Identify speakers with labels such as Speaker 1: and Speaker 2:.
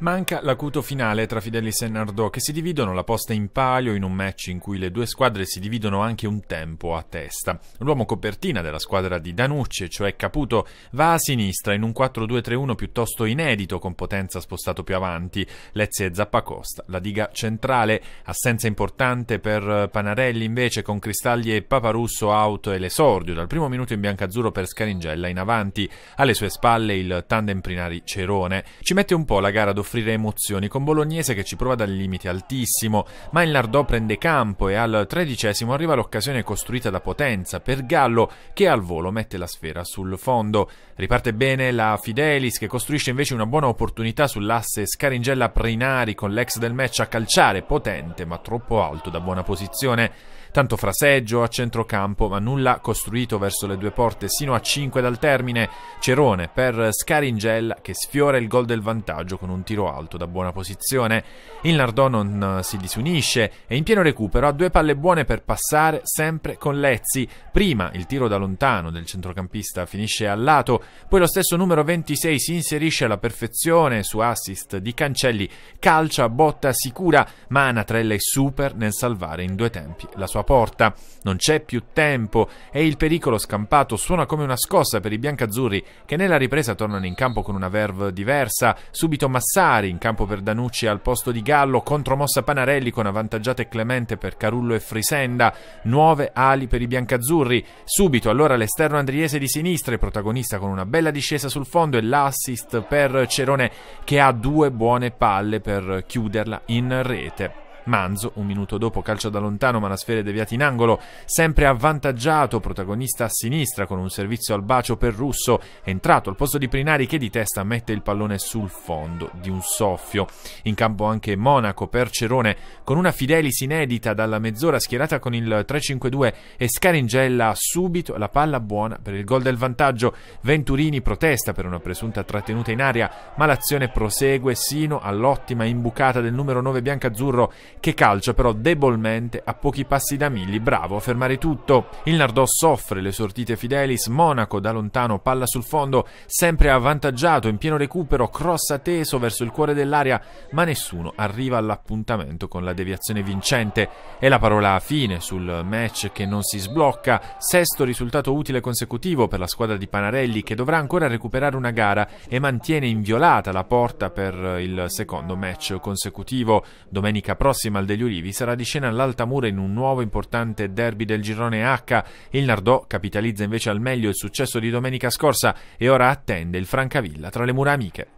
Speaker 1: Manca l'acuto finale tra Fidelis e Nardò che si dividono la posta in palio in un match in cui le due squadre si dividono anche un tempo a testa. L'uomo copertina della squadra di Danucci, cioè Caputo, va a sinistra in un 4-2-3-1 piuttosto inedito con potenza spostato più avanti. Lezzi e Zappacosta, la diga centrale, assenza importante per Panarelli invece con Cristalli e Paparusso out e l'esordio dal primo minuto in biancazzurro per Scaringella in avanti. Alle sue spalle il tandem Prinari Cerone. Ci mette un po' la gara dopo offrire emozioni, con Bolognese che ci prova dal limite altissimo, ma il Nardò prende campo e al tredicesimo arriva l'occasione costruita da Potenza per Gallo che al volo mette la sfera sul fondo. Riparte bene la Fidelis che costruisce invece una buona opportunità sull'asse Scaringella-Preinari con l'ex del match a calciare, potente ma troppo alto da buona posizione. Tanto fraseggio a centrocampo, ma nulla costruito verso le due porte sino a 5 dal termine. Cerone per Scaringella che sfiora il gol del vantaggio con un tiro alto da buona posizione. Il Nardò non eh, si disunisce e in pieno recupero ha due palle buone per passare sempre con Lezzi. Prima il tiro da lontano del centrocampista finisce al lato, poi lo stesso numero 26 si inserisce alla perfezione su assist di Cancelli, calcia botta sicura, ma Anatrella è super nel salvare in due tempi la sua sua porta. Non c'è più tempo e il pericolo scampato suona come una scossa per i biancazzurri che nella ripresa tornano in campo con una verve diversa. Subito Massari in campo per Danucci al posto di Gallo, contromossa Panarelli con avvantaggiate Clemente per Carullo e Frisenda. Nuove ali per i biancazzurri. Subito allora l'esterno andriese di sinistra, protagonista con una bella discesa sul fondo e l'assist per Cerone che ha due buone palle per chiuderla in rete. Manzo, un minuto dopo, calcia da lontano ma la sfera è deviata in angolo, sempre avvantaggiato, protagonista a sinistra con un servizio al bacio per Russo, entrato al posto di Prinari che di testa mette il pallone sul fondo di un soffio. In campo anche Monaco per Cerone con una Fidelis inedita dalla mezz'ora schierata con il 3-5-2 e Scaringella subito la palla buona per il gol del vantaggio. Venturini protesta per una presunta trattenuta in aria, ma l'azione prosegue sino all'ottima imbucata del numero 9 bianca-azzurro che calcia però debolmente a pochi passi da Milli, bravo a fermare tutto. Il Nardò soffre le sortite Fidelis, Monaco da lontano palla sul fondo, sempre avvantaggiato in pieno recupero, cross teso verso il cuore dell'area, ma nessuno arriva all'appuntamento con la deviazione vincente. E la parola a fine sul match che non si sblocca, sesto risultato utile consecutivo per la squadra di Panarelli che dovrà ancora recuperare una gara e mantiene inviolata la porta per il secondo match consecutivo. Domenica prossima prossima al degli Ulivi sarà di scena l'Alta Mura in un nuovo importante derby del girone H. Il Nardò capitalizza invece al meglio il successo di domenica scorsa e ora attende il Francavilla tra le mura amiche.